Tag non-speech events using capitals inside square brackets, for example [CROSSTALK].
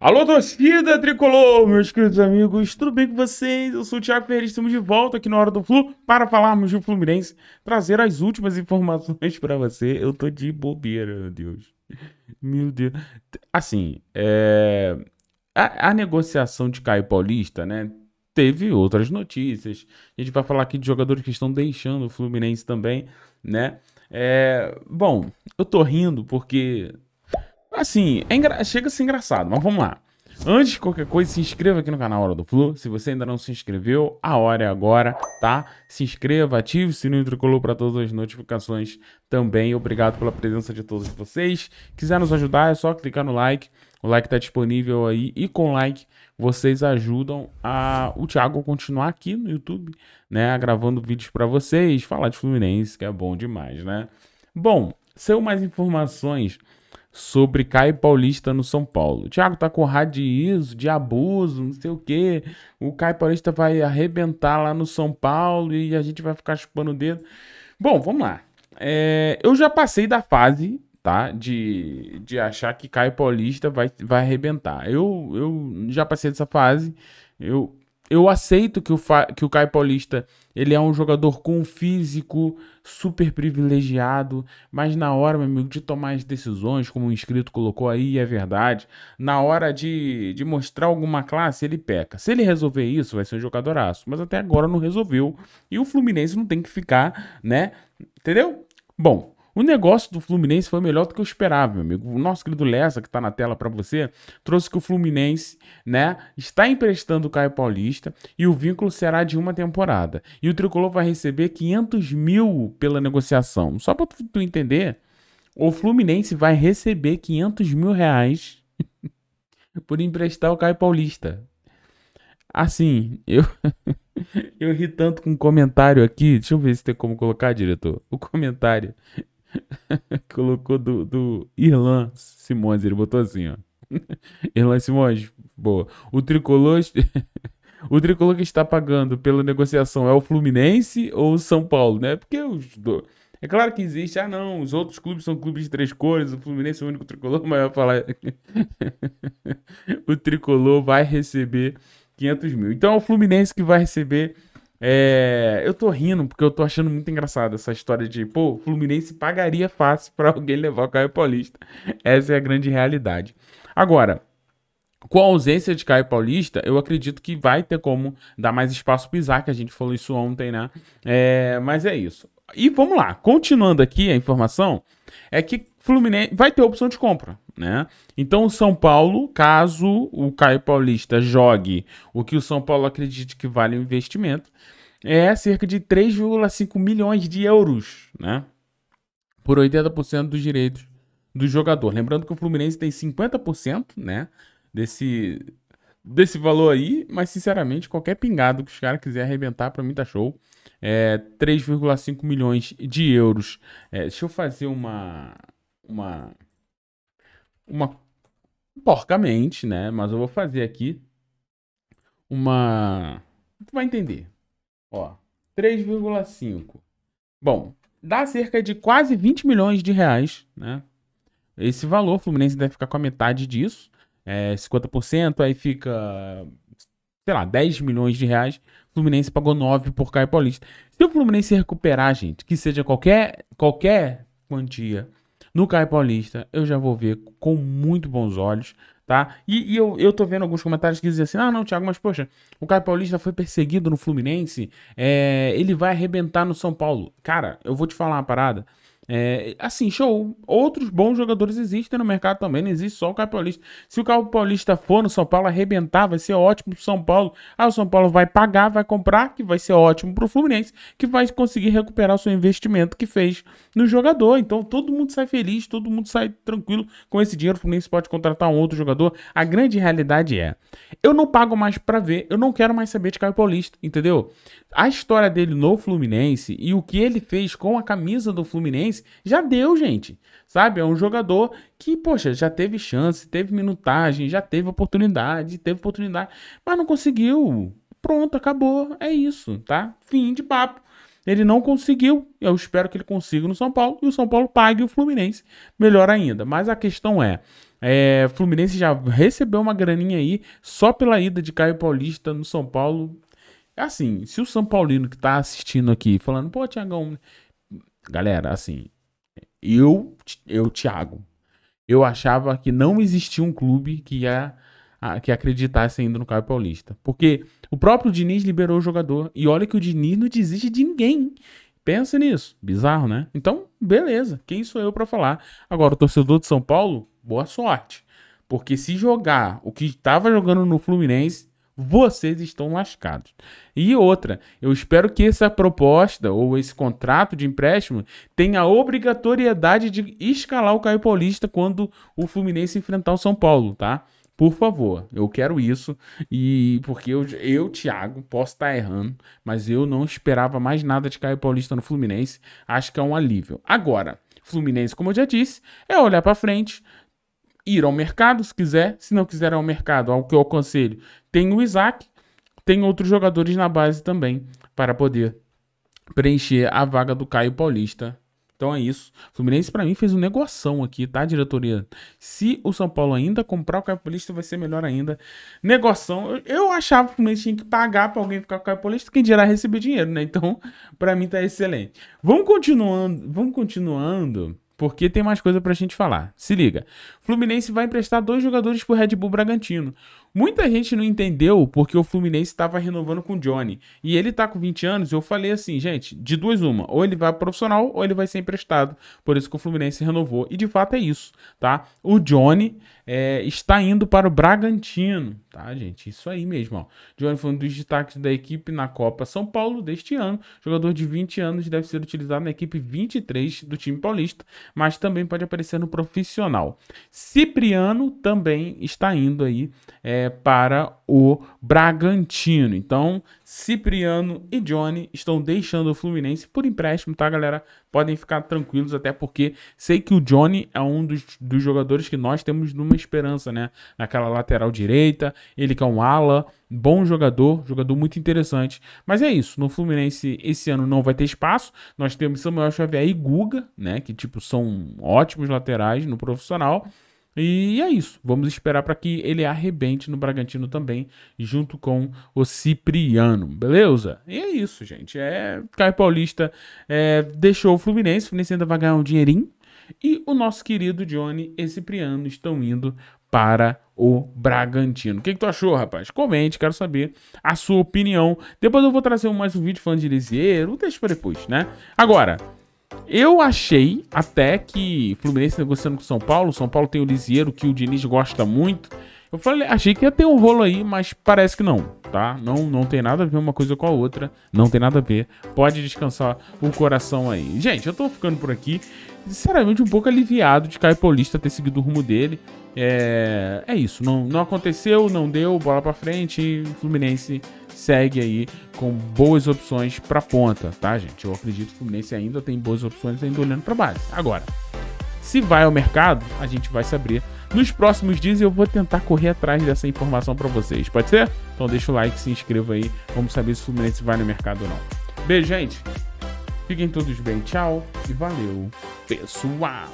Alô, torcida tricolor, meus queridos amigos, tudo bem com vocês? Eu sou o Thiago Ferreira, estamos de volta aqui na Hora do Flu para falarmos do Fluminense, trazer as últimas informações para você. Eu tô de bobeira, meu Deus. Meu Deus. Assim, é... a, a negociação de Caio Paulista, né? Teve outras notícias. A gente vai falar aqui de jogadores que estão deixando o Fluminense também, né? É, bom, eu tô rindo porque. Assim, é engra... chega a ser engraçado, mas vamos lá. Antes de qualquer coisa, se inscreva aqui no canal Hora do Flu. Se você ainda não se inscreveu, a hora é agora, tá? Se inscreva, ative o sininho tricolor para todas as notificações também. Obrigado pela presença de todos vocês. Quiser nos ajudar, é só clicar no like. O like tá disponível aí e com like vocês ajudam a o Thiago continuar aqui no YouTube, né, gravando vídeos para vocês, falar de Fluminense, que é bom demais, né? Bom, são mais informações sobre Caio Paulista no São Paulo. O Thiago tá com radioiso, de abuso, não sei o quê. O Caio Paulista vai arrebentar lá no São Paulo e a gente vai ficar chupando o dedo. Bom, vamos lá. É, eu já passei da fase tá? De, de achar que Caio Paulista vai, vai arrebentar. Eu, eu já passei dessa fase. Eu, eu aceito que o, que o Caio Paulista ele é um jogador com um físico super privilegiado, mas na hora, meu amigo, de tomar as decisões, como o inscrito colocou aí, é verdade, na hora de, de mostrar alguma classe, ele peca. Se ele resolver isso, vai ser um jogadoraço, mas até agora não resolveu. E o Fluminense não tem que ficar, né? Entendeu? Bom, o negócio do Fluminense foi melhor do que eu esperava, meu amigo. O nosso querido Lessa, que está na tela para você, trouxe que o Fluminense, né, está emprestando o Caio Paulista e o vínculo será de uma temporada. E o Tricolor vai receber 500 mil pela negociação. Só para tu entender, o Fluminense vai receber 500 mil reais [LAUGHS] por emprestar o Caio Paulista. Assim, eu [LAUGHS] eu ri tanto com um comentário aqui. Deixa eu ver se tem como colocar, diretor. O comentário [LAUGHS] Colocou do, do Irlan Simões, ele botou assim, ó. [LAUGHS] Irlan Simões, boa. O tricolor. [LAUGHS] o tricolor que está pagando pela negociação é o Fluminense ou o São Paulo, né? Porque os dois. É claro que existe, ah não, os outros clubes são clubes de três cores, o Fluminense é o único tricolor, mas eu falar. o tricolor vai receber 500 mil. Então é o Fluminense que vai receber é, eu tô rindo porque eu tô achando muito engraçado essa história de, pô, Fluminense pagaria fácil para [LAUGHS] alguém levar o Caio Paulista. Essa é a grande realidade. Agora, com a ausência de Caio Paulista, eu acredito que vai ter como dar mais espaço pro Isaac, a gente falou isso ontem, né? É, mas é isso. E vamos lá, continuando aqui a informação, é que Fluminense vai ter opção de compra, né? Então o São Paulo, caso o Caio Paulista jogue o que o São Paulo acredite que vale o investimento, é cerca de 3,5 milhões de euros, né? Por 80% dos direitos do jogador. Lembrando que o Fluminense tem 50%, né, desse desse valor aí, mas sinceramente, qualquer pingado que os caras quiser arrebentar para mim tá show. É 3,5 milhões de euros. É, deixa eu fazer uma uma uma porcamente, né? Mas eu vou fazer aqui uma tu vai entender. Ó, 3,5. Bom, dá cerca de quase 20 milhões de reais, né? Esse valor, o Fluminense deve ficar com a metade disso, é 50%, aí fica, sei lá, 10 milhões de reais. O Fluminense pagou 9 por Caio Paulista. Se o Fluminense recuperar, gente, que seja qualquer, qualquer quantia no Caio Paulista, eu já vou ver com muito bons olhos, tá? E, e, eu, eu tô vendo alguns comentários que dizem assim, ah, não, Thiago, mas poxa, o Caio Paulista foi perseguido no Fluminense, é, ele vai arrebentar no São Paulo. Cara, eu vou te falar uma parada. É, assim, show. Outros bons jogadores existem no mercado também. Não existe só o Caio Paulista. Se o Caio Paulista for no São Paulo arrebentar, vai ser ótimo pro São Paulo. Ah, o São Paulo vai pagar, vai comprar, que vai ser ótimo pro Fluminense, que vai conseguir recuperar o seu investimento que fez no jogador. Então todo mundo sai feliz, todo mundo sai tranquilo com esse dinheiro. O Fluminense pode contratar um outro jogador. A grande realidade é: eu não pago mais para ver, eu não quero mais saber de Caio Paulista, entendeu? A história dele no Fluminense e o que ele fez com a camisa do Fluminense já deu, gente. Sabe? É um jogador que, poxa, já teve chance, teve minutagem, já teve oportunidade, teve oportunidade, mas não conseguiu. Pronto, acabou. É isso, tá? Fim de papo. Ele não conseguiu, eu espero que ele consiga no São Paulo e o São Paulo pague o Fluminense, melhor ainda. Mas a questão é, é Fluminense já recebeu uma graninha aí só pela ida de Caio Paulista no São Paulo. Assim, se o São Paulino que tá assistindo aqui falando, pô, Tiagão, Galera, assim, eu, eu Thiago, eu achava que não existia um clube que ia que acreditasse ainda no Caio Paulista. Porque o próprio Diniz liberou o jogador. E olha que o Diniz não desiste de ninguém. Pensa nisso. Bizarro, né? Então, beleza. Quem sou eu para falar? Agora, o torcedor de São Paulo, boa sorte. Porque se jogar o que estava jogando no Fluminense, vocês estão lascados. E outra, eu espero que essa proposta ou esse contrato de empréstimo tenha a obrigatoriedade de escalar o Caio Paulista quando o Fluminense enfrentar o São Paulo, tá? Por favor, eu quero isso. E porque eu, eu Thiago, posso estar errando, mas eu não esperava mais nada de Caio Paulista no Fluminense. Acho que é um alívio. Agora, Fluminense, como eu já disse, é olhar para frente, ir ao mercado, se quiser. Se não quiser ao mercado, algo que eu aconselho, tem o Isaac, tem outros jogadores na base também para poder preencher a vaga do Caio Paulista. Então é isso. O Fluminense para mim fez um negoção aqui, tá, diretoria? Se o São Paulo ainda comprar o Caio Paulista, vai ser melhor ainda. Negoção. Eu achava que o Fluminense tinha que pagar para alguém ficar com o Caio Paulista, quem dirá receber dinheiro, né? Então, para mim tá excelente. Vamos continuando, vamos continuando porque tem mais coisa pra gente falar. Se liga. Fluminense vai emprestar dois jogadores pro Red Bull Bragantino. Muita gente não entendeu porque o Fluminense estava renovando com o Johnny. E ele tá com 20 anos, eu falei assim, gente, de duas uma, ou ele vai profissional ou ele vai ser emprestado. Por isso que o Fluminense renovou. E de fato é isso, tá? O Johnny é, está indo para o Bragantino, tá, gente? Isso aí mesmo, ó. Johnny foi um dos destaques da equipe na Copa São Paulo deste ano. Jogador de 20 anos deve ser utilizado na equipe 23 do time paulista, mas também pode aparecer no profissional. Cipriano também está indo aí é, para o Bragantino. Então, Cipriano e Johnny estão deixando o Fluminense por empréstimo, tá, galera? Podem ficar tranquilos, até porque sei que o Johnny é um dos, dos jogadores que nós temos numa esperança, né? Naquela lateral direita, ele que é um ala, bom jogador, jogador muito interessante. Mas é isso, no Fluminense esse ano não vai ter espaço. Nós temos Samuel Xavier e Guga, né? Que, tipo, são ótimos laterais no profissional. E é isso. Vamos esperar para que ele arrebente no Bragantino também, junto com o Cipriano, beleza? E é isso, gente. É, Caio Paulista é, deixou o Fluminense, o Fluminense ainda vai ganhar um dinheirinho. E o nosso querido Johnny e Cipriano estão indo para o Bragantino. O que, que, tu achou, rapaz? Comente, quero saber a sua opinião. Depois eu vou trazer mais um vídeo falando de Lisieiro, deixa para depois, né? Agora, eu achei até que Fluminense negociando com São Paulo. São Paulo tem o Lisieiro, que o Diniz gosta muito. Eu falei, achei que ia ter um rolo aí, mas parece que não, tá? Não, não tem nada a ver uma coisa com a outra, não tem nada a ver. Pode descansar o coração aí. Gente, eu tô ficando por aqui, sinceramente um pouco aliviado de Caio Paulista ter seguido o rumo dele. É, é isso, não, não aconteceu, não deu, bola pra frente e o Fluminense segue aí com boas opções pra ponta, tá, gente? Eu acredito que o Fluminense ainda tem boas opções ainda olhando pra base. Agora, se vai ao mercado, a gente vai saber nos próximos dias eu vou tentar correr atrás dessa informação para vocês, pode ser? Então deixa o like, se inscreva aí, vamos saber se o Fluminense vai no mercado ou não. Beijo, gente! Fiquem todos bem, tchau e valeu, pessoal!